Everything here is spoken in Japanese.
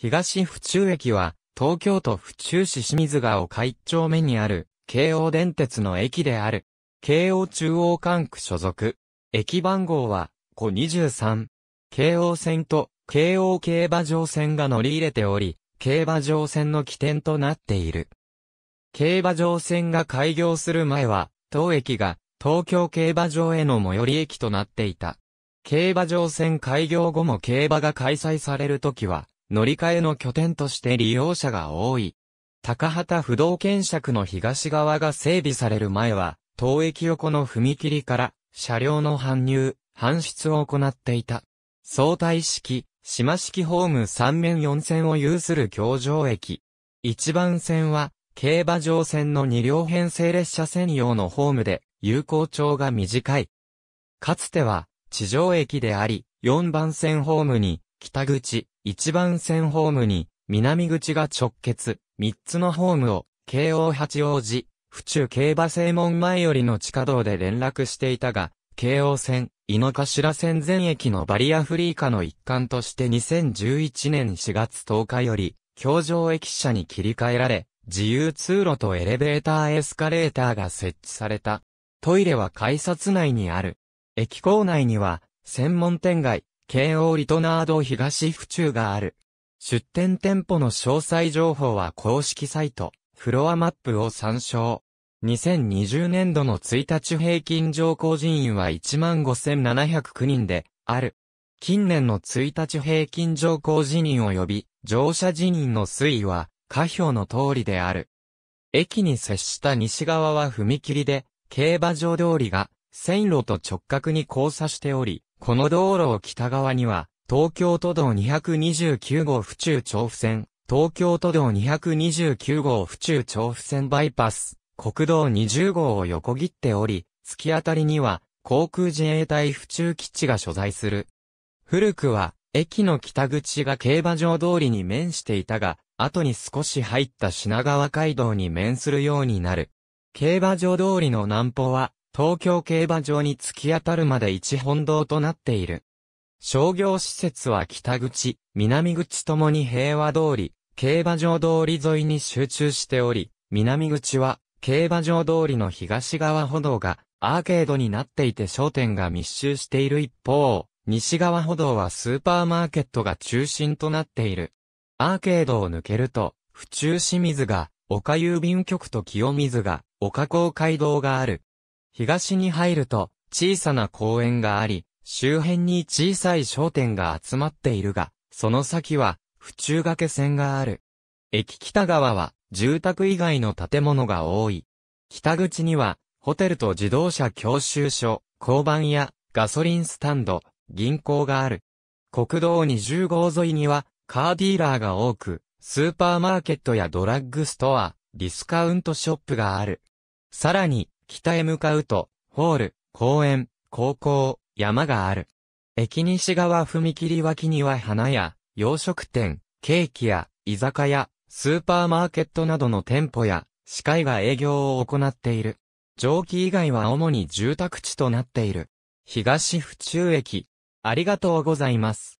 東府中駅は、東京都府中市清水川を海庁目にある、京王電鉄の駅である。京王中央管区所属。駅番号は、5 23。京王線と、京王競馬場線が乗り入れており、競馬場線の起点となっている。競馬場線が開業する前は、当駅が、東京競馬場への最寄り駅となっていた。競馬場線開業後も競馬が開催されるときは、乗り換えの拠点として利用者が多い。高畑不動検釈の東側が整備される前は、当駅横の踏切から車両の搬入、搬出を行っていた。相対式、島式ホーム3面4線を有する京城駅。1番線は、競馬場線の2両編成列車専用のホームで、有効長が短い。かつては、地上駅であり、4番線ホームに、北口、1番線ホームに、南口が直結、3つのホームを、京王八王子、府中競馬正門前よりの地下道で連絡していたが、京王線、井の頭線全駅のバリアフリー化の一環として2011年4月10日より、京上駅舎に切り替えられ、自由通路とエレベーターエスカレーターが設置された。トイレは改札内にある。駅構内には、専門店街、京王リトナード東府中がある。出店店舗の詳細情報は公式サイト、フロアマップを参照。2020年度の1日平均乗降人員は15,709人で、ある。近年の1日平均乗降人員及び乗車人員の推移は、下表の通りである。駅に接した西側は踏切で、競馬場通りが、線路と直角に交差しており、この道路を北側には、東京都道229号府中調布線、東京都道229号府中調布線バイパス、国道20号を横切っており、突き当たりには、航空自衛隊府中基地が所在する。古くは、駅の北口が競馬場通りに面していたが、後に少し入った品川街道に面するようになる。競馬場通りの南方は、東京競馬場に突き当たるまで一本道となっている。商業施設は北口、南口ともに平和通り、競馬場通り沿いに集中しており、南口は競馬場通りの東側歩道がアーケードになっていて商店が密集している一方、西側歩道はスーパーマーケットが中心となっている。アーケードを抜けると、府中市水が、岡郵便局と清水が、岡公会堂がある。東に入ると、小さな公園があり、周辺に小さい商店が集まっているが、その先は、府中掛線がある。駅北側は、住宅以外の建物が多い。北口には、ホテルと自動車教習所、交番や、ガソリンスタンド、銀行がある。国道20号沿いには、カーディーラーが多く、スーパーマーケットやドラッグストア、ディスカウントショップがある。さらに、北へ向かうと、ホール、公園、高校、山がある。駅西側踏切脇には花屋、洋食店、ケーキ屋、居酒屋、スーパーマーケットなどの店舗や、歯科医が営業を行っている。蒸気以外は主に住宅地となっている。東府中駅。ありがとうございます。